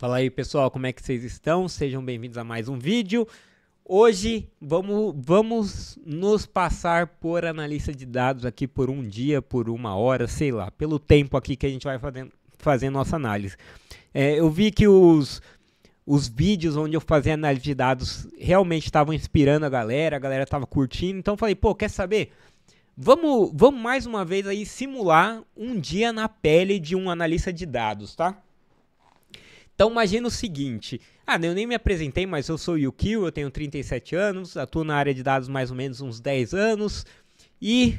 Fala aí pessoal, como é que vocês estão? Sejam bem-vindos a mais um vídeo. Hoje vamos, vamos nos passar por analista de dados aqui por um dia, por uma hora, sei lá, pelo tempo aqui que a gente vai fazendo, fazendo nossa análise. É, eu vi que os, os vídeos onde eu fazia análise de dados realmente estavam inspirando a galera, a galera estava curtindo, então falei, pô, quer saber? Vamos, vamos mais uma vez aí simular um dia na pele de um analista de dados, tá? Então imagina o seguinte, ah, eu nem me apresentei, mas eu sou o Yukio, eu tenho 37 anos, atuo na área de dados mais ou menos uns 10 anos e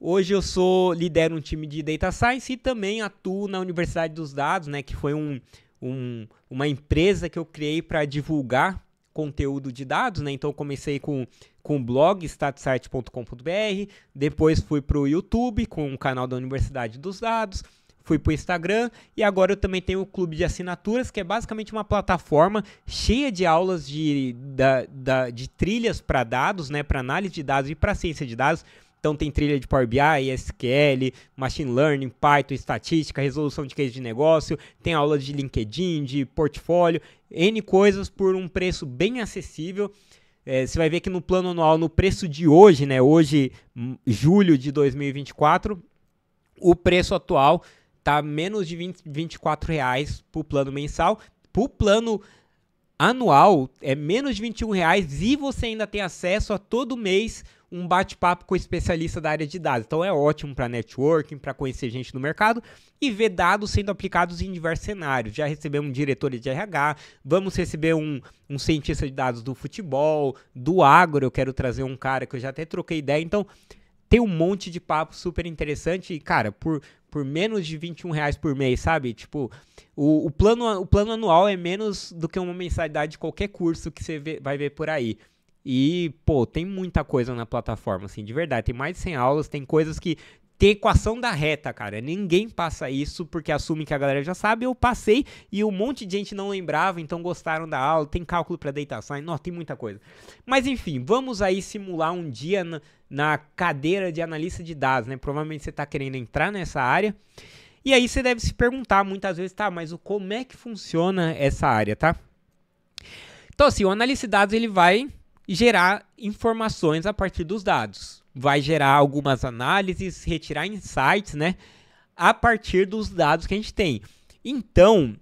Hoje eu sou lidero um time de data science e também atuo na Universidade dos Dados, né, que foi um, um uma empresa que eu criei para divulgar conteúdo de dados, né? Então comecei com com o blog statsite.com.br, depois fui para o YouTube com o canal da Universidade dos Dados, fui para o Instagram e agora eu também tenho o clube de assinaturas, que é basicamente uma plataforma cheia de aulas de, da, da, de trilhas para dados, né, para análise de dados e para ciência de dados. Então tem trilha de Power BI, SQL, Machine Learning, Python, estatística, resolução de case de negócio, tem aula de LinkedIn, de portfólio, N coisas por um preço bem acessível. É, você vai ver que no plano anual, no preço de hoje, né, hoje, julho de 2024, o preço atual tá menos de 20, 24 reais por plano mensal. por plano anual é menos de 21 reais e você ainda tem acesso a todo mês um bate-papo com especialista da área de dados. Então é ótimo para networking, para conhecer gente no mercado e ver dados sendo aplicados em diversos cenários. Já recebemos um diretor de RH, vamos receber um, um cientista de dados do futebol, do agro, eu quero trazer um cara que eu já até troquei ideia. Então tem um monte de papo super interessante e, cara, por, por menos de 21 reais por mês, sabe? Tipo, o, o, plano, o plano anual é menos do que uma mensalidade de qualquer curso que você vê, vai ver por aí. E, pô, tem muita coisa na plataforma, assim, de verdade. Tem mais de 100 aulas, tem coisas que tem equação da reta, cara. Ninguém passa isso porque assume que a galera já sabe. Eu passei e um monte de gente não lembrava, então gostaram da aula. Tem cálculo para data science, nossa, tem muita coisa. Mas enfim, vamos aí simular um dia na cadeira de analista de dados, né? Provavelmente você está querendo entrar nessa área. E aí você deve se perguntar muitas vezes, tá, mas o, como é que funciona essa área, tá? Então, assim, o analista de dados ele vai gerar informações a partir dos dados. Vai gerar algumas análises, retirar insights, né? A partir dos dados que a gente tem. Então,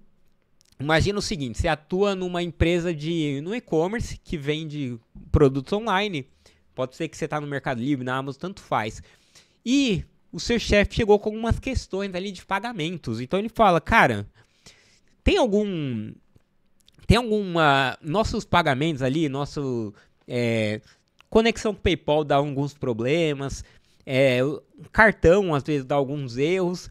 imagina o seguinte: você atua numa empresa de no e-commerce que vende produtos online. Pode ser que você está no Mercado Livre, na Amazon, tanto faz. E o seu chefe chegou com algumas questões ali de pagamentos. Então ele fala, cara, tem algum. Tem alguma. Nossos pagamentos ali, nosso. É, conexão com PayPal dá alguns problemas. É, cartão às vezes dá alguns erros.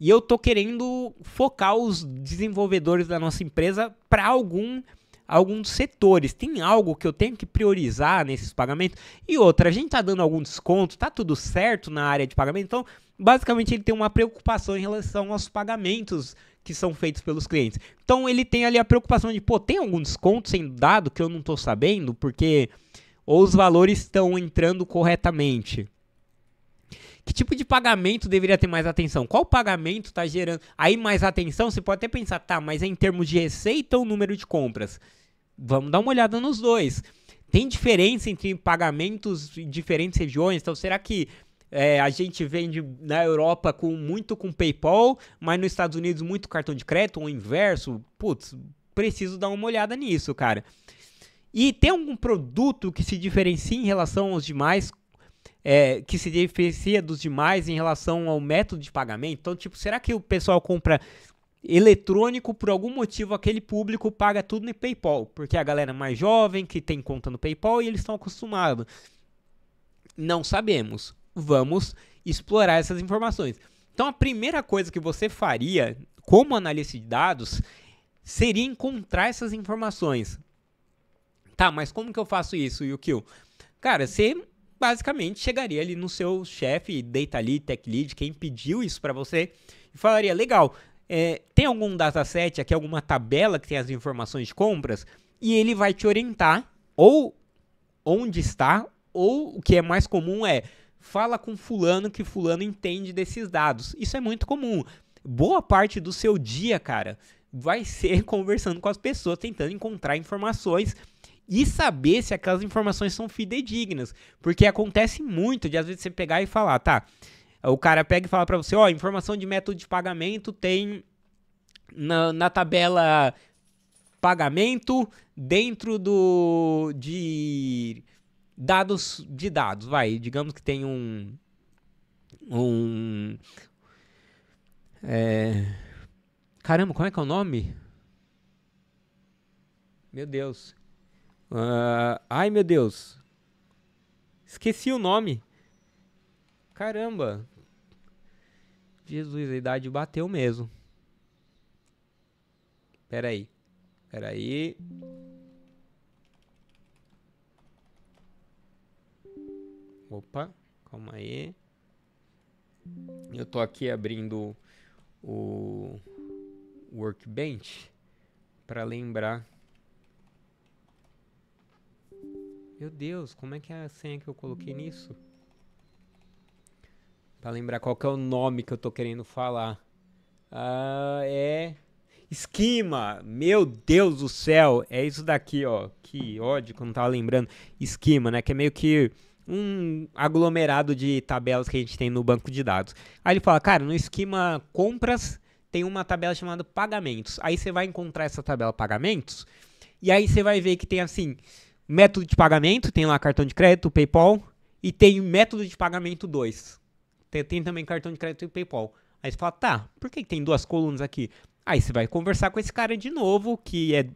E eu tô querendo focar os desenvolvedores da nossa empresa para algum alguns setores. Tem algo que eu tenho que priorizar nesses pagamentos? E outra, a gente está dando algum desconto, tá tudo certo na área de pagamento? Então, basicamente, ele tem uma preocupação em relação aos pagamentos que são feitos pelos clientes. Então, ele tem ali a preocupação de, pô, tem algum desconto sendo dado que eu não estou sabendo, porque ou os valores estão entrando corretamente que tipo de pagamento deveria ter mais atenção? Qual pagamento está gerando? Aí mais atenção, você pode até pensar, tá, mas é em termos de receita ou número de compras? Vamos dar uma olhada nos dois. Tem diferença entre pagamentos em diferentes regiões? Então, será que é, a gente vende na Europa com muito com PayPal, mas nos Estados Unidos muito cartão de crédito ou inverso? Putz, preciso dar uma olhada nisso, cara. E tem algum produto que se diferencia em relação aos demais? é, que se diferencia dos demais em relação ao método de pagamento? Então, tipo, será que o pessoal compra eletrônico, por algum motivo aquele público paga tudo no PayPal, porque é a galera mais jovem que tem conta no PayPal e eles estão acostumados. Não sabemos. Vamos explorar essas informações. Então a primeira coisa que você faria como analista de dados seria encontrar essas informações. Tá, mas como que eu faço isso, Yukio? Cara, você basicamente chegaria ali no seu chefe, data lead, tech lead, quem pediu isso para você, e falaria: legal, é, tem algum dataset aqui, alguma tabela que tem as informações de compras? E ele vai te orientar ou onde está, ou o que é mais comum é fala com fulano que fulano entende desses dados. Isso é muito comum. Boa parte do seu dia, cara, vai ser conversando com as pessoas, tentando encontrar informações e saber se aquelas informações são fidedignas, porque acontece muito de às vezes você pegar e falar, tá? O cara pega e fala para você, ó, oh, informação de método de pagamento tem na, na tabela pagamento dentro do de dados de dados, vai, digamos que tem um um é, caramba, como é que é o nome? Meu Deus. Uh, ai, meu Deus. Esqueci o nome. Caramba. Jesus, a idade bateu mesmo. Pera aí. Pera aí. Opa, calma aí. Eu tô aqui abrindo o Workbench para lembrar Meu Deus, como é que é a senha que eu coloquei nisso? Pra lembrar qual que é o nome que eu tô querendo falar. Ah, é... Esquema! Meu Deus do céu! É isso daqui, ó. Que ódio que eu não tava lembrando. Esquema, né? Que é meio que um aglomerado de tabelas que a gente tem no banco de dados. Aí ele fala, cara, no esquema compras tem uma tabela chamada pagamentos. Aí você vai encontrar essa tabela pagamentos e aí você vai ver que tem assim método de pagamento, tem lá cartão de crédito, PayPal, e tem método de pagamento 2. Tem, tem, também cartão de crédito e PayPal. Aí você fala, tá, por que tem duas colunas aqui? Aí você vai conversar com esse cara de novo, que é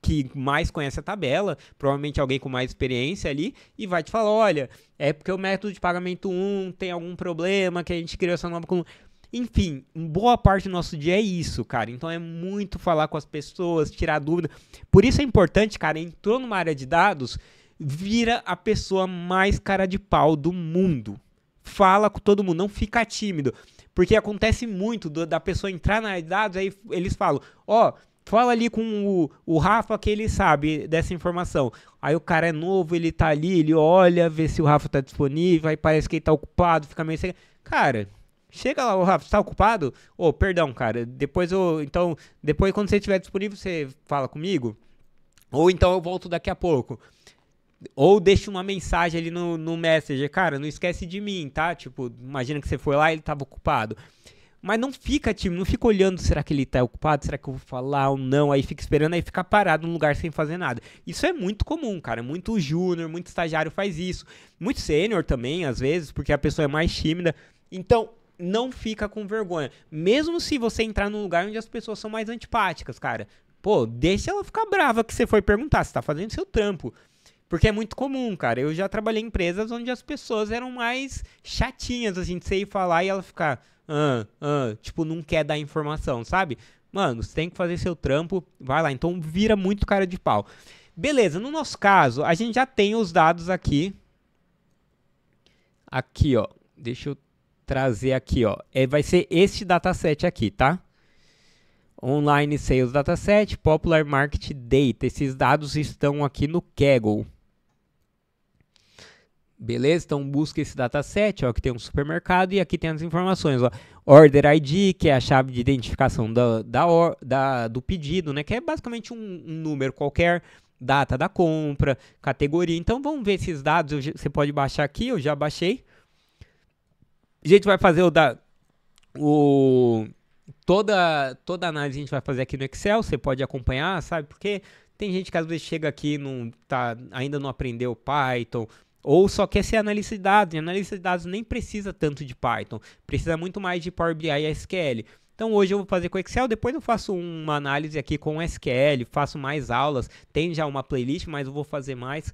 que mais conhece a tabela, provavelmente alguém com mais experiência ali, e vai te falar, olha, é porque o método de pagamento 1 um tem algum problema que a gente criou essa nova coluna. Enfim, boa parte do nosso dia é isso, cara. Então é muito falar com as pessoas, tirar dúvida. Por isso é importante, cara, entrou numa área de dados, vira a pessoa mais cara de pau do mundo. Fala com todo mundo, não fica tímido. Porque acontece muito do, da pessoa entrar na área de dados, aí eles falam, ó. Oh, fala ali com o, o, Rafa que ele sabe dessa informação. Aí o cara é novo, ele tá ali, ele olha, vê se o Rafa tá disponível, aí parece que ele tá ocupado, fica meio sem. Cara, Chega lá, ô Rafa, você tá ocupado? Ô, perdão, cara. Depois eu. Então, depois quando você estiver disponível, você fala comigo. Ou então eu volto daqui a pouco. Ou deixa uma mensagem ali no, no Messenger, cara, não esquece de mim, tá? Tipo, imagina que você foi lá e ele tava ocupado. Mas não fica, time, tipo, não fica olhando, será que ele tá ocupado? Será que eu vou falar ou não? Aí fica esperando, aí fica parado num lugar sem fazer nada. Isso é muito comum, cara. Muito júnior, muito estagiário faz isso. Muito sênior também, às vezes, porque a pessoa é mais tímida. Então, não fica com vergonha. Mesmo se você entrar num lugar onde as pessoas são mais antipáticas, cara. Pô, deixa ela ficar brava que você foi perguntar, você tá fazendo seu trampo. Porque é muito comum, cara. Eu já trabalhei em empresas onde as pessoas eram mais chatinhas, assim, de você ir falar e ela ficar, ah, ah, tipo, não quer dar informação, sabe? Mano, você tem que fazer seu trampo, vai lá. Então vira muito cara de pau. Beleza, no nosso caso, a gente já tem os dados aqui. Aqui, ó. Deixa eu trazer aqui, ó. É, vai ser este dataset aqui, tá? Online Sales Dataset, Popular Market Data. Esses dados estão aqui no Kaggle. Beleza? Então busca esse dataset, ó, que tem um supermercado e aqui tem as informações, ó. Order ID, que é a chave de identificação da, da, da do pedido, né? Que é basicamente um, um, número qualquer, data da compra, categoria. Então vamos ver esses dados, eu, você pode baixar aqui, eu já baixei. A gente vai fazer o da. O, toda, toda análise a gente vai fazer aqui no Excel, você pode acompanhar, sabe? Porque tem gente que às vezes chega aqui não tá ainda não aprendeu Python ou só quer ser analista de dados. E analista de dados nem precisa tanto de Python, precisa muito mais de Power BI e SQL. Então hoje eu vou fazer com Excel, depois eu faço uma análise aqui com SQL, faço mais aulas, tem já uma playlist, mas eu vou fazer mais.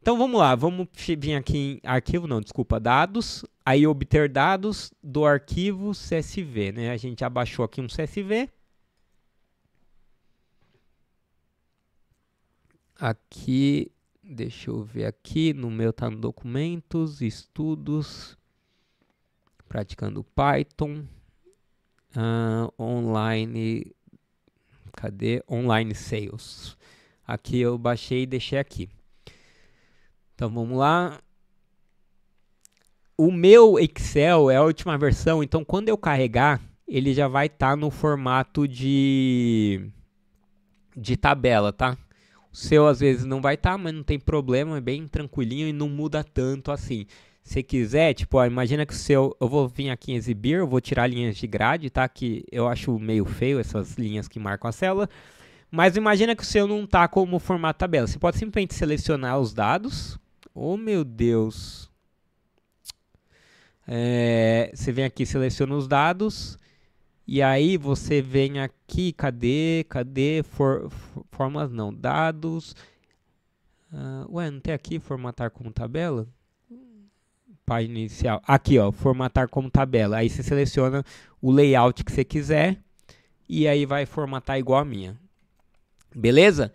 Então vamos lá, vamos vir aqui em arquivo, não, desculpa, dados, aí obter dados do arquivo CSV, né? A gente abaixou aqui um CSV. Aqui, deixa eu ver aqui, no meu tá no documentos, estudos, praticando Python, uh, online, cadê? Online Sales. Aqui eu baixei e deixei aqui. Então vamos lá. O meu Excel é a última versão, então quando eu carregar, ele já vai estar tá no formato de de tabela, tá? O seu às vezes não vai estar, tá, mas não tem problema, é bem tranquilinho e não muda tanto assim. Se quiser, tipo, ó, imagina que o seu, eu vou vir aqui em exibir, eu vou tirar linhas de grade, tá? Que eu acho meio feio essas linhas que marcam a célula. Mas imagina que o seu não está como formato tabela. Você pode simplesmente selecionar os dados, Oh, meu Deus. É, você vem aqui, seleciona os dados. E aí você vem aqui, cadê, cadê, for, formas não, dados. Uh, ué, não tem aqui formatar como tabela? Página inicial. Aqui, ó, formatar como tabela. Aí você seleciona o layout que você quiser e aí vai formatar igual a minha. Beleza?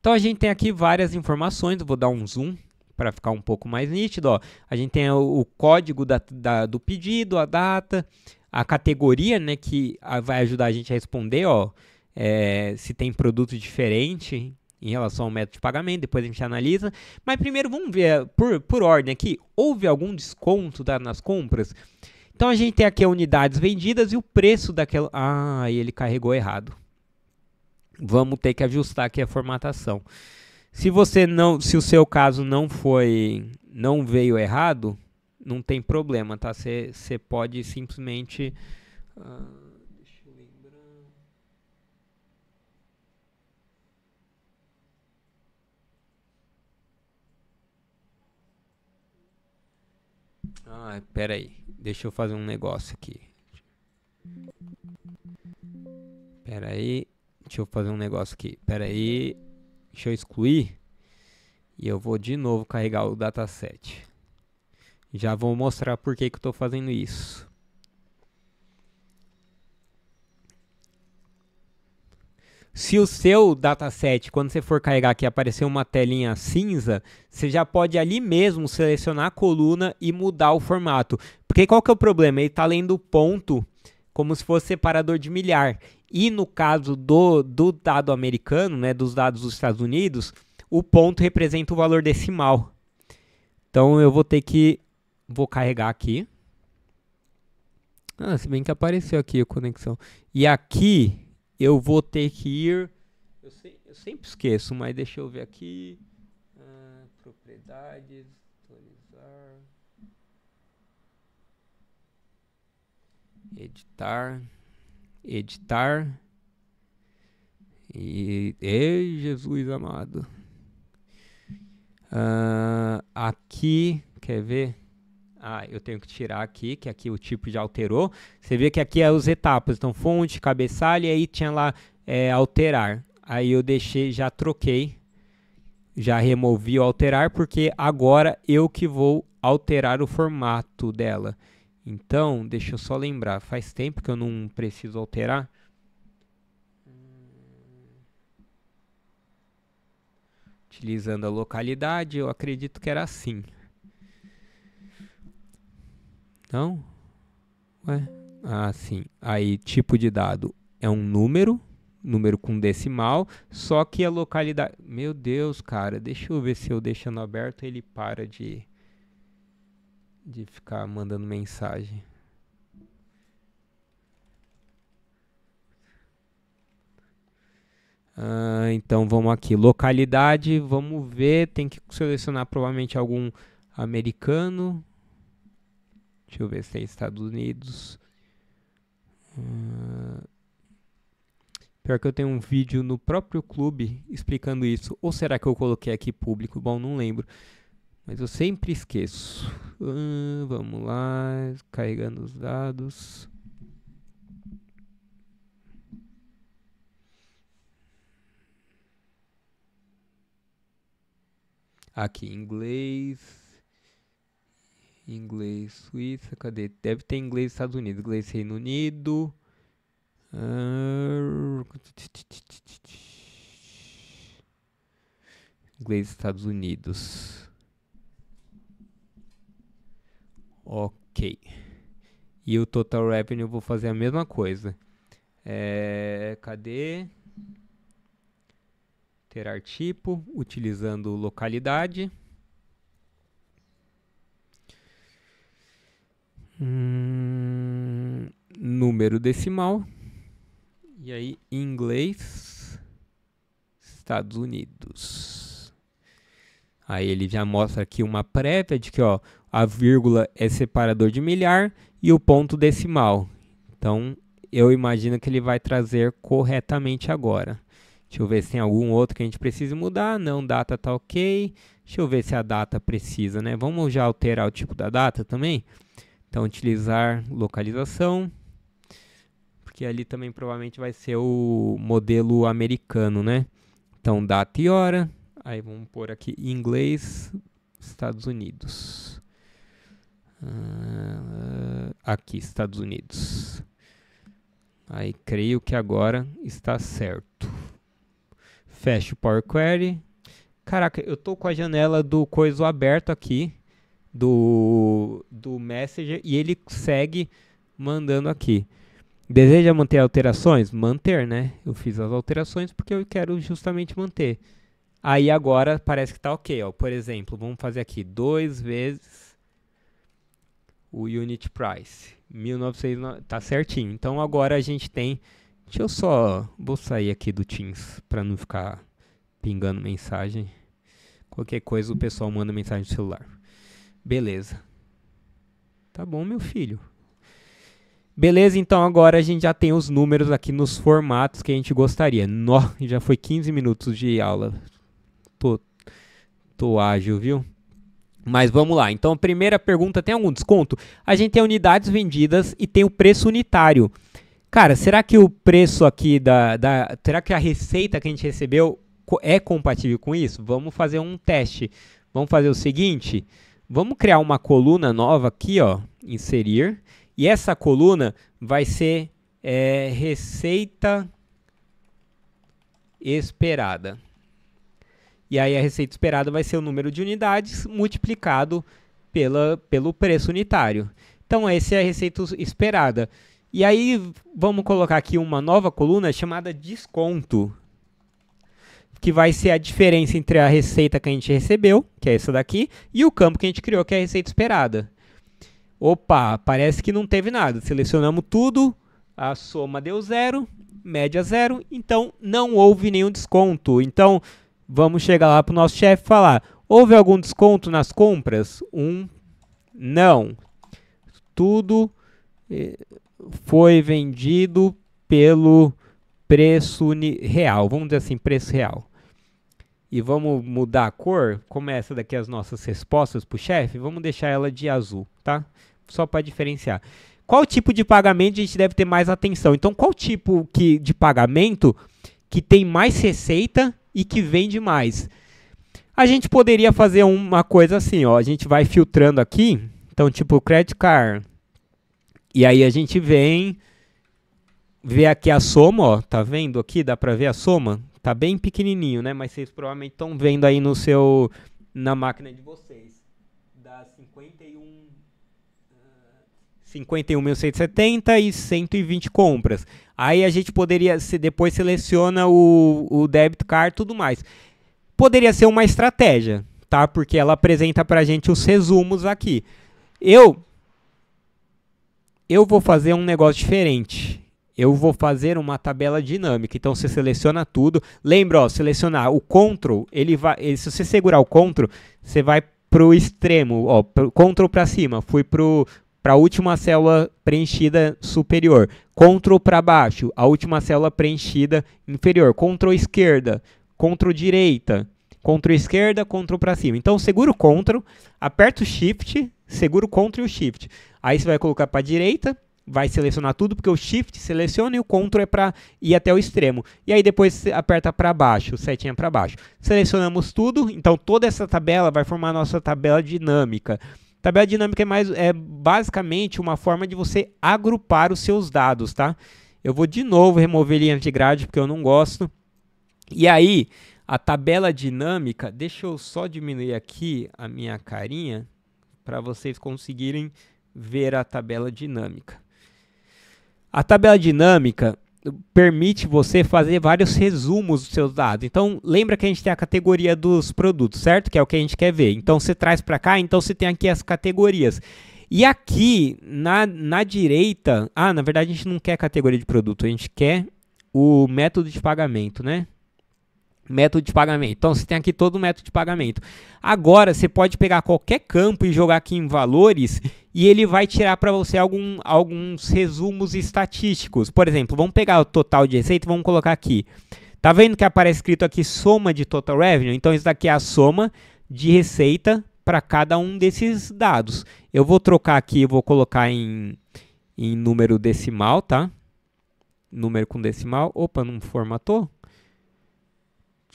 Então a gente tem aqui várias informações, Eu vou dar um zoom para ficar um pouco mais nítido, ó, a gente tem o, o código da, da, do pedido, a data, a categoria, né, que a, vai ajudar a gente a responder, ó, é, se tem produto diferente em relação ao método de pagamento, depois a gente analisa. Mas primeiro vamos ver por, por ordem aqui, houve algum desconto nas compras? Então a gente tem aqui unidades vendidas e o preço daquela... Ah, ele carregou errado. Vamos ter que ajustar aqui a formatação. Se você não, se o seu caso não foi, não veio errado, não tem problema, tá? Você pode simplesmente uh, Ah, peraí. Deixa eu fazer um negócio aqui. Peraí. Deixa eu fazer um negócio aqui. Peraí. Deixa eu excluir. E eu vou de novo carregar o dataset. Já vou mostrar por que, que eu estou fazendo isso. Se o seu dataset, quando você for carregar aqui, aparecer uma telinha cinza, você já pode ali mesmo selecionar a coluna e mudar o formato. Porque qual que é o problema? Ele está lendo ponto como se fosse separador de milhar. E no caso do, do dado americano, né, dos dados dos Estados Unidos, o ponto representa o valor decimal. Então eu vou ter que vou carregar aqui. Ah, se bem que apareceu aqui a conexão. E aqui eu vou ter que ir. Eu, sei, eu sempre esqueço, mas deixa eu ver aqui. Ah, propriedades. Editar. Editar. E, Jesus amado. Uh, aqui, quer ver? Ah, eu tenho que tirar aqui, que aqui o tipo já alterou. Você vê que aqui é as etapas. Então, fonte, cabeçalho, e aí tinha lá é, alterar. Aí eu deixei, já troquei. Já removi o alterar, porque agora eu que vou alterar o formato dela. Então, deixa eu só lembrar, faz tempo que eu não preciso alterar. Utilizando a localidade, eu acredito que era assim. Não? Ué? Ah, sim. Aí, tipo de dado é um número, número com decimal, só que a localidade... Meu Deus, cara, deixa eu ver se eu deixando aberto ele para de de ficar mandando mensagem. Uh, então vamos aqui, localidade, vamos ver, tem que selecionar provavelmente algum americano. Deixa eu ver se é Estados Unidos. Uh, pior que eu tenho um vídeo no próprio clube explicando isso. Ou será que eu coloquei aqui público? Bom, não lembro mas eu sempre esqueço. Hum, vamos lá, carregando os dados. Aqui, inglês. Inglês, Suíça, cadê? Deve ter inglês Estados Unidos, inglês Reino Unido. Uh, inglês Estados Unidos. Ok. E o total revenue eu vou fazer a mesma coisa. É, cadê? Alterar tipo, utilizando localidade. Hum, número decimal. E aí, inglês, Estados Unidos. Aí ele já mostra aqui uma prévia de que ó, a vírgula é separador de milhar e o ponto decimal. Então, eu imagino que ele vai trazer corretamente agora. Deixa eu ver se tem algum outro que a gente precise mudar. Não, data tá ok. Deixa eu ver se a data precisa, né? Vamos já alterar o tipo da data também? Então, utilizar localização, porque ali também provavelmente vai ser o modelo americano, né? Então, data e hora. Aí vamos pôr aqui em inglês, Estados Unidos. Uh, aqui, Estados Unidos. Aí creio que agora está certo. Fecha o Power Query. Caraca, eu tô com a janela do coiso aberto aqui do do Messenger e ele segue mandando aqui. Deseja manter alterações? Manter, né? Eu fiz as alterações porque eu quero justamente manter. Aí agora parece que tá OK, ó. Por exemplo, vamos fazer aqui 2 vezes o unit price. 1900, tá certinho. Então agora a gente tem Deixa eu só vou sair aqui do Teams para não ficar pingando mensagem. Qualquer coisa o pessoal manda mensagem no celular. Beleza. Tá bom, meu filho. Beleza, então agora a gente já tem os números aqui nos formatos que a gente gostaria. No, já foi 15 minutos de aula. Tô, tô ágil, viu? Mas vamos lá. Então, a primeira pergunta: tem algum desconto? A gente tem unidades vendidas e tem o preço unitário. Cara, será que o preço aqui da, da. Será que a receita que a gente recebeu é compatível com isso? Vamos fazer um teste. Vamos fazer o seguinte: vamos criar uma coluna nova aqui, ó. Inserir. E essa coluna vai ser é, receita esperada. E aí a receita esperada vai ser o número de unidades multiplicado pela, pelo preço unitário. Então essa é a receita esperada. E aí vamos colocar aqui uma nova coluna chamada desconto, que vai ser a diferença entre a receita que a gente recebeu, que é essa daqui, e o campo que a gente criou, que é a receita esperada. Opa, parece que não teve nada. Selecionamos tudo, a soma deu zero, média zero, então não houve nenhum desconto. Então vamos chegar lá para o nosso chefe e falar: houve algum desconto nas compras? Um, não. Tudo eh, foi vendido pelo preço real, vamos dizer assim, preço real. E vamos mudar a cor, como essa daqui as nossas respostas para o chefe, vamos deixar ela de azul, tá? Só para diferenciar. Qual tipo de pagamento a gente deve ter mais atenção? Então, qual tipo que, de pagamento que tem mais receita e que vende mais. A gente poderia fazer uma coisa assim, ó, a gente vai filtrando aqui, então tipo credit card. E aí a gente vem ver aqui a soma, ó, tá vendo aqui? Dá para ver a soma? Tá bem pequenininho, né? Mas vocês provavelmente estão vendo aí no seu na máquina de vocês. Dá 51 51.170 e 120 ah, compras. Aí a gente poderia, se depois seleciona o, o débito card e tudo mais. Poderia ser uma estratégia, tá? Porque ela apresenta para a gente os resumos aqui. Eu, eu vou fazer um negócio diferente. Eu vou fazer uma tabela dinâmica. Então você seleciona tudo. Lembra, ó, selecionar o Ctrl, ele vai, ele, se você segurar o Ctrl, você vai pro extremo, ó, pro, Ctrl para cima. Fui pro para a última célula preenchida superior. Ctrl para baixo, a última célula preenchida inferior. Ctrl esquerda, Ctrl direita, Ctrl esquerda, Ctrl para cima. Então, seguro Ctrl, aperto Shift, seguro Ctrl e o Shift. Aí você vai colocar para direita, vai selecionar tudo, porque o Shift seleciona e o Ctrl é para ir até o extremo. E aí depois você aperta para baixo, setinha para baixo. Selecionamos tudo, então toda essa tabela vai formar a nossa tabela dinâmica. Tabela tá dinâmica é mais é basicamente uma forma de você agrupar os seus dados, tá? Eu vou de novo remover linha de grade porque eu não gosto. E aí, a tabela dinâmica, deixa eu só diminuir aqui a minha carinha para vocês conseguirem ver a tabela dinâmica. A tabela dinâmica, permite você fazer vários resumos dos seus dados. Então, lembra que a gente tem a categoria dos produtos, certo? Que é o que a gente quer ver. Então, você traz para cá, então você tem aqui as categorias. E aqui, na, na direita... Ah, na verdade, a gente não quer categoria de produto, a gente quer o método de pagamento, né? método de pagamento. Então você tem aqui todo o método de pagamento. Agora você pode pegar qualquer campo e jogar aqui em valores e ele vai tirar para você algum, alguns resumos estatísticos. Por exemplo, vamos pegar o total de receita, vamos colocar aqui. Tá vendo que aparece escrito aqui soma de total revenue? Então isso daqui é a soma de receita para cada um desses dados. Eu vou trocar aqui, vou colocar em, em número decimal, tá? Número com decimal. Opa, não formatou?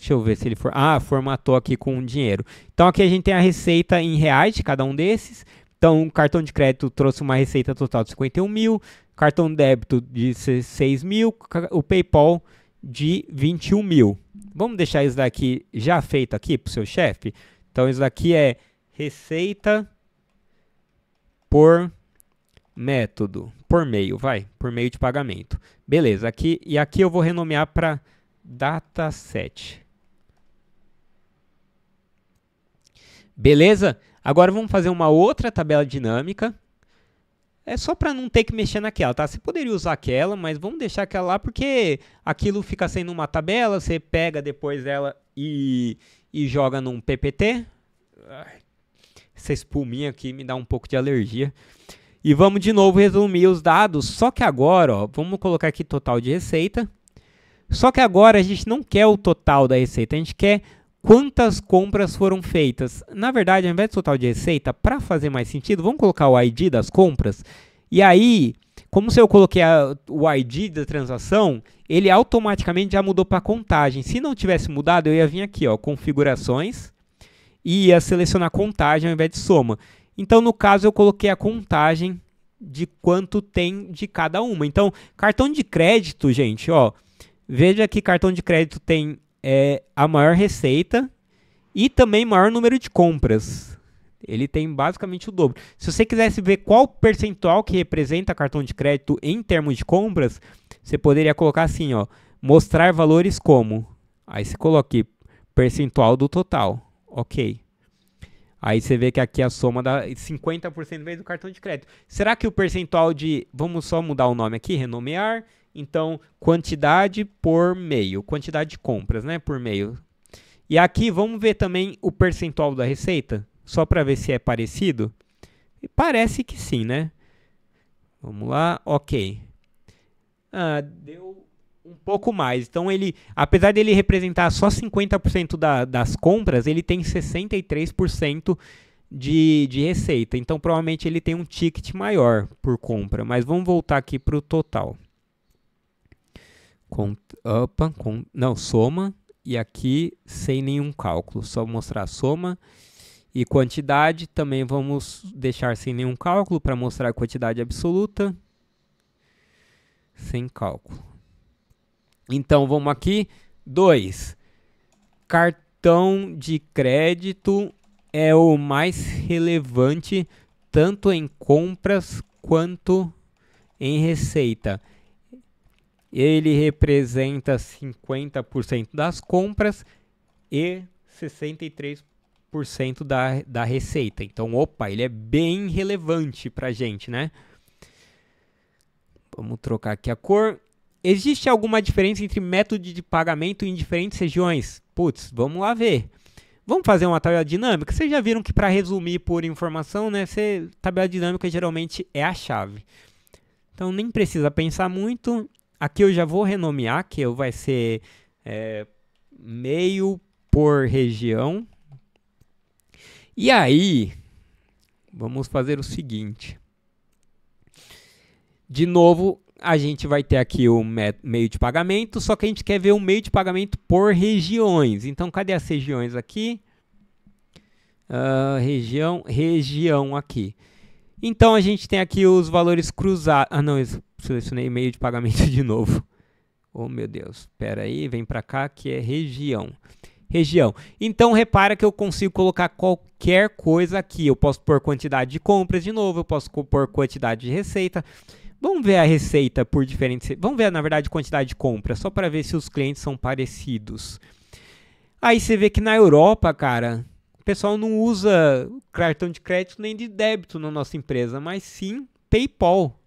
Deixa eu ver se ele for. Ah, formatou aqui com dinheiro. Então aqui a gente tem a receita em reais de cada um desses. Então, cartão de crédito trouxe uma receita total de 51 mil, cartão de débito de 6 mil, o PayPal de 21 mil. Vamos deixar isso daqui já feito aqui para o seu chefe? Então, isso daqui é receita por método, por meio, vai, por meio de pagamento. Beleza, aqui e aqui eu vou renomear para dataset. Beleza? Agora vamos fazer uma outra tabela dinâmica. É só para não ter que mexer naquela, tá? Você poderia usar aquela, mas vamos deixar aquela lá porque aquilo fica sendo uma tabela, você pega depois ela e, e joga num PPT. Essa espuminha aqui me dá um pouco de alergia. E vamos de novo resumir os dados, só que agora, ó, vamos colocar aqui total de receita. Só que agora a gente não quer o total da receita, a gente quer quantas compras foram feitas. Na verdade, ao invés de total de receita, para fazer mais sentido, vamos colocar o ID das compras. E aí, como se eu coloquei a, o ID da transação, ele automaticamente já mudou para contagem. Se não tivesse mudado, eu ia vir aqui, ó, configurações, e ia selecionar contagem ao invés de soma. Então, no caso, eu coloquei a contagem de quanto tem de cada uma. Então, cartão de crédito, gente, ó, veja que cartão de crédito tem é a maior receita e também maior número de compras. Ele tem basicamente o dobro. Se você quisesse ver qual percentual que representa cartão de crédito em termos de compras, você poderia colocar assim, ó, mostrar valores como. Aí você coloca aqui, percentual do total. OK. Aí você vê que aqui a soma dá 50% vezes do cartão de crédito. Será que o percentual de. Vamos só mudar o nome aqui, renomear. Então, quantidade por meio, quantidade de compras, né, por meio. E aqui vamos ver também o percentual da receita, só para ver se é parecido. E parece que sim, né? Vamos lá, ok. Ah, deu um pouco mais. Então ele, apesar dele representar só 50% da, das compras, ele tem 63% de, de receita. Então provavelmente ele tem um ticket maior por compra. Mas vamos voltar aqui para o total cont, não, soma, e aqui sem nenhum cálculo, só mostrar soma e quantidade, também vamos deixar sem nenhum cálculo para mostrar a quantidade absoluta, sem cálculo. Então vamos aqui, 2. Cartão de crédito é o mais relevante tanto em compras quanto em receita ele representa 50% das compras e 63% da, da receita. Então, opa, ele é bem relevante para gente, né? Vamos trocar aqui a cor. Existe alguma diferença entre método de pagamento em diferentes regiões? Putz, vamos lá ver. Vamos fazer uma tabela dinâmica? Vocês já viram que para resumir por informação, né, você, tabela dinâmica geralmente é a chave. Então nem precisa pensar muito, Aqui eu já vou renomear, que eu vai ser é, meio por região. E aí, vamos fazer o seguinte. De novo, a gente vai ter aqui o meio de pagamento, só que a gente quer ver o meio de pagamento por regiões. Então, cadê as regiões aqui? Uh, região, região aqui. Então a gente tem aqui os valores cruzados. Ah, não, selecionei meio de pagamento de novo. Oh, meu Deus. Espera aí, vem para cá que é região. Região. Então repara que eu consigo colocar qualquer coisa aqui. Eu posso pôr quantidade de compras de novo, eu posso pôr quantidade de receita. Vamos ver a receita por diferentes. Vamos ver, na verdade, quantidade de compras, só para ver se os clientes são parecidos. Aí você vê que na Europa, cara, o pessoal não usa cartão de crédito nem de débito na nossa empresa, mas sim PayPal.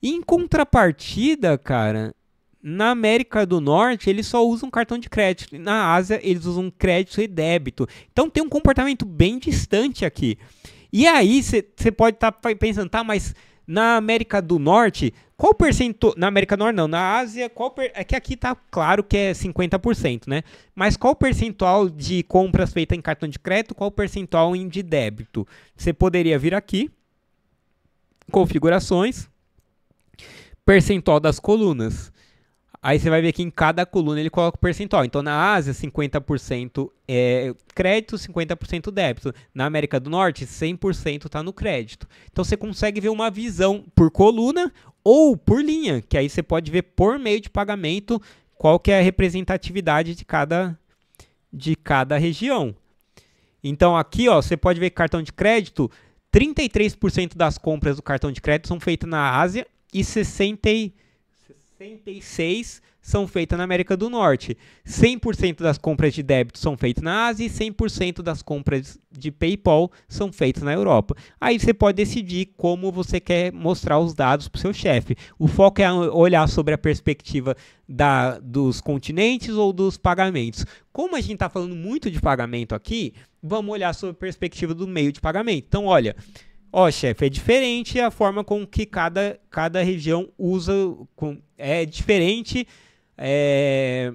E em contrapartida, cara, na América do Norte eles só usam cartão de crédito, na Ásia eles usam crédito e débito. Então tem um comportamento bem distante aqui. E aí você pode estar tá pensando, tá, mas na América do Norte, qual percentual. Na América do Norte, não, na Ásia, qual per... é que aqui tá claro que é 50%, né? Mas qual percentual de compras feitas em cartão de crédito, qual percentual em de débito? Você poderia vir aqui, configurações, percentual das colunas. Aí você vai ver que em cada coluna ele coloca o percentual. Então na Ásia, 50% é crédito, 50% débito. Na América do Norte, 100% está no crédito. Então você consegue ver uma visão por coluna ou por linha, que aí você pode ver por meio de pagamento qual que é a representatividade de cada, de cada região. Então aqui, ó, você pode ver que cartão de crédito, 33% das compras do cartão de crédito são feitas na Ásia e 60 76 são feitas na América do Norte. 100% das compras de débito são feitas na Ásia e 100% das compras de PayPal são feitas na Europa. Aí você pode decidir como você quer mostrar os dados para o seu chefe. O foco é olhar sobre a perspectiva da, dos continentes ou dos pagamentos. Como a gente está falando muito de pagamento aqui, vamos olhar sobre a perspectiva do meio de pagamento. Então, olha. Ó, chefe, é diferente a forma com que cada, cada região usa. Com, é diferente é,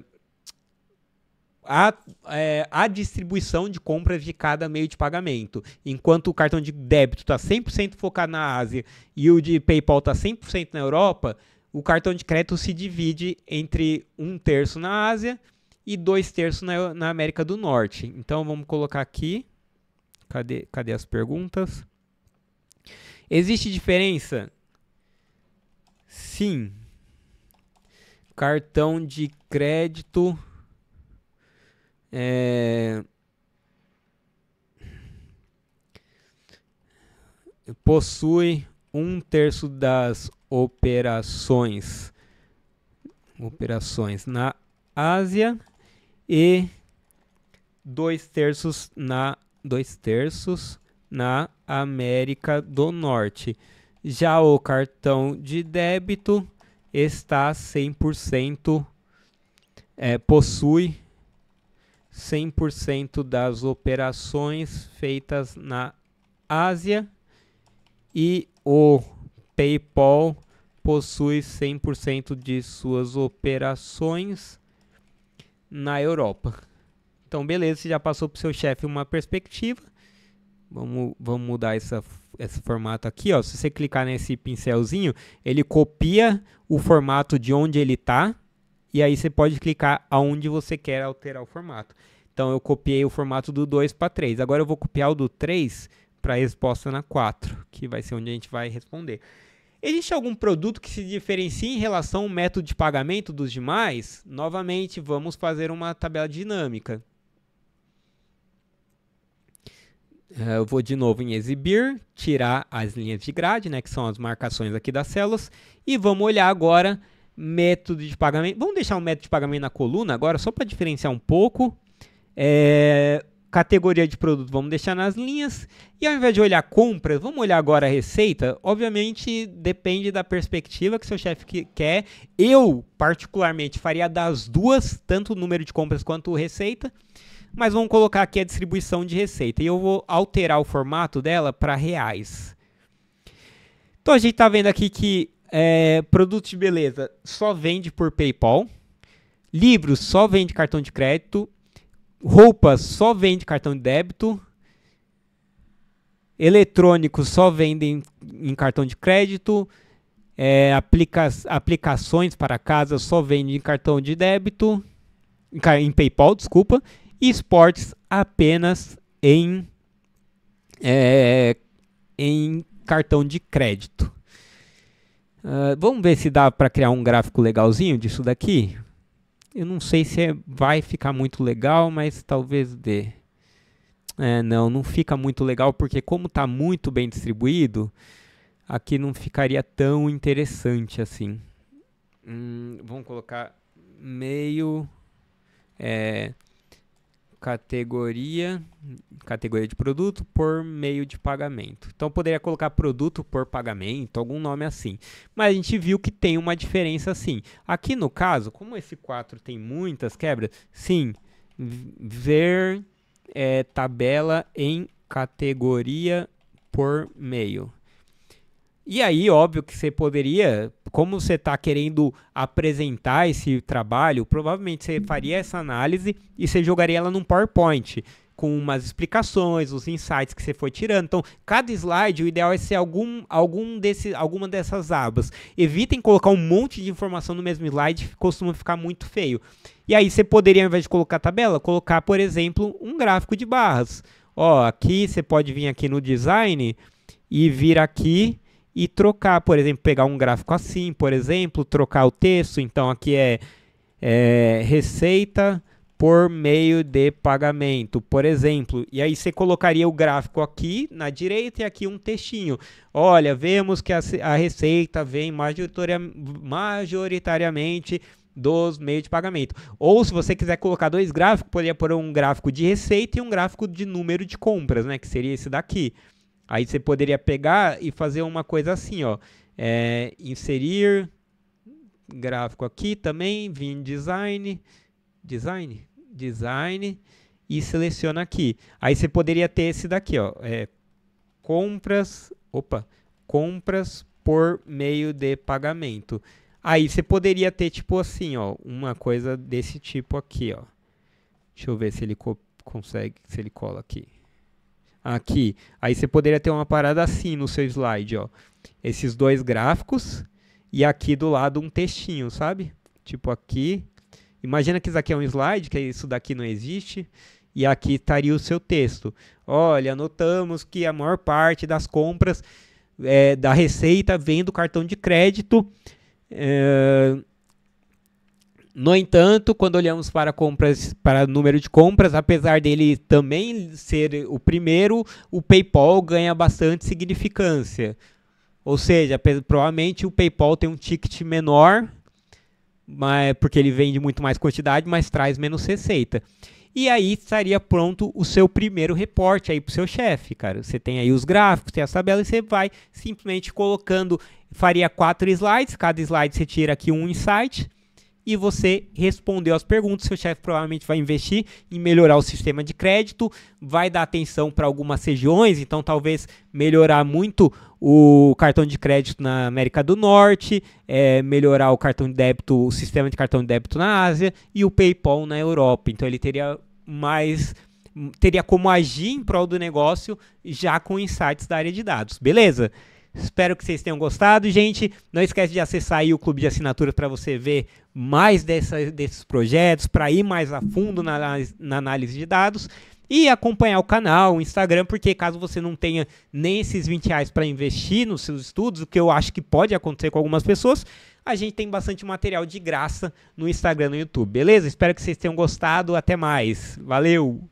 a, é, a distribuição de compras de cada meio de pagamento. Enquanto o cartão de débito está 100% focado na Ásia e o de PayPal está 100% na Europa, o cartão de crédito se divide entre um terço na Ásia e dois terços na, na América do Norte. Então vamos colocar aqui. Cadê, cadê as perguntas? Existe diferença? Sim. Cartão de crédito. É... Possui um terço das operações operações na Ásia e dois terços na dois terços na América do Norte. Já o cartão de débito está 100% é, possui 100% das operações feitas na Ásia e o PayPal possui 100% de suas operações na Europa. Então, beleza, você já passou para o seu chefe uma perspectiva. Vamos, vamos mudar essa, esse formato aqui, ó. Se você clicar nesse pincelzinho, ele copia o formato de onde ele está e aí você pode clicar aonde você quer alterar o formato. Então eu copiei o formato do 2 para 3. Agora eu vou copiar o do 3 para a resposta na 4, que vai ser onde a gente vai responder. Existe algum produto que se diferencie em relação ao método de pagamento dos demais? Novamente, vamos fazer uma tabela dinâmica. É, eu vou de novo em exibir, tirar as linhas de grade, né, que são as marcações aqui das células, e vamos olhar agora método de pagamento. Vamos deixar o método de pagamento na coluna agora, só para diferenciar um pouco. É, categoria de produto vamos deixar nas linhas, e ao invés de olhar compras, vamos olhar agora a receita. Obviamente depende da perspectiva que seu chefe quer. Eu, particularmente, faria das duas, tanto o número de compras quanto a receita mas vamos colocar aqui a distribuição de receita. E eu vou alterar o formato dela para reais. Então a gente está vendo aqui que é, produto de beleza só vende por PayPal, livros só vende cartão de crédito, roupas só vende cartão de débito, eletrônicos só vendem em cartão de crédito, é, aplica aplicações para casa só vendem em cartão de débito, em, em PayPal, desculpa, esportes apenas em, é, em cartão de crédito. Uh, vamos ver se dá para criar um gráfico legalzinho disso daqui. Eu não sei se é, vai ficar muito legal, mas talvez dê. É, não, não fica muito legal porque como está muito bem distribuído, aqui não ficaria tão interessante assim. Hum, vamos colocar meio é, categoria, categoria de produto por meio de pagamento. Então poderia colocar produto por pagamento, algum nome assim. Mas a gente viu que tem uma diferença assim. Aqui no caso, como esse 4 tem muitas quebras, sim, ver é, tabela em categoria por meio. E aí, óbvio que você poderia, como você está querendo apresentar esse trabalho, provavelmente você faria essa análise e você jogaria ela num PowerPoint com umas explicações, os insights que você foi tirando. Então, cada slide, o ideal é ser algum, algum desse, alguma dessas abas. Evitem colocar um monte de informação no mesmo slide, costuma ficar muito feio. E aí você poderia, ao invés de colocar tabela, colocar, por exemplo, um gráfico de barras. Ó, aqui você pode vir aqui no design e vir aqui e trocar, por exemplo, pegar um gráfico assim, por exemplo, trocar o texto. Então aqui é, é receita por meio de pagamento, por exemplo. E aí você colocaria o gráfico aqui na direita e aqui um textinho. Olha, vemos que a, a receita vem majoritaria, majoritariamente dos meios de pagamento. Ou se você quiser colocar dois gráficos, poderia pôr um gráfico de receita e um gráfico de número de compras, né, que seria esse daqui. Aí você poderia pegar e fazer uma coisa assim, ó. É, inserir gráfico aqui também, vir design, design, design e seleciona aqui. Aí você poderia ter esse daqui, ó. É, compras, opa, compras por meio de pagamento. Aí você poderia ter tipo assim, ó, uma coisa desse tipo aqui, ó. Deixa eu ver se ele consegue, se ele cola aqui aqui. Aí você poderia ter uma parada assim no seu slide, ó. Esses dois gráficos e aqui do lado um textinho, sabe? Tipo aqui. Imagina que isso aqui é um slide, que isso daqui não existe. E aqui estaria o seu texto. Olha, notamos que a maior parte das compras é, da receita vem do cartão de crédito. É, no entanto, quando olhamos para compras, para número de compras, apesar dele também ser o primeiro, o PayPal ganha bastante significância. Ou seja, provavelmente o PayPal tem um ticket menor, mas porque ele vende muito mais quantidade, mas traz menos receita. E aí estaria pronto o seu primeiro reporte aí para o seu chefe, cara. Você tem aí os gráficos, tem a tabela e você vai simplesmente colocando, faria quatro slides, cada slide você tira aqui um insight e você respondeu as perguntas. Seu chefe provavelmente vai investir em melhorar o sistema de crédito, vai dar atenção para algumas regiões, então talvez melhorar muito o cartão de crédito na América do Norte, é, melhorar o cartão de débito, o sistema de cartão de débito na Ásia e o PayPal na Europa. Então ele teria mais teria como agir em prol do negócio já com insights da área de dados. Beleza? Espero que vocês tenham gostado, gente. Não esquece de acessar aí o clube de assinatura para você ver mais dessa, desses projetos, para ir mais a fundo na, na análise de dados e acompanhar o canal, o Instagram, porque caso você não tenha nem esses 20 reais para investir nos seus estudos, o que eu acho que pode acontecer com algumas pessoas, a gente tem bastante material de graça no Instagram e no YouTube, beleza? Espero que vocês tenham gostado. Até mais. Valeu!